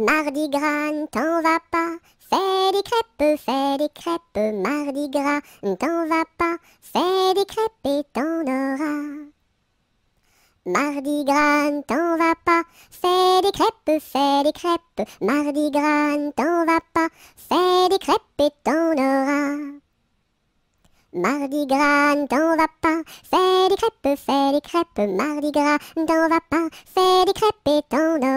Mardi gras, t'en vas pas. Fais des crêpes, fais des crêpes, mardi gras, t'en va pas. Fais des crêpes et t'en auras. Mardi gras, t'en va pas. Fais des crêpes, fais des crêpes, mardi gras, t'en va pas. Fais des crêpes et t'en auras. Mardi gras, t'en va pas. Fais des crêpes, fais des crêpes, mardi gras, t'en va pas. Fais des crêpes et t'en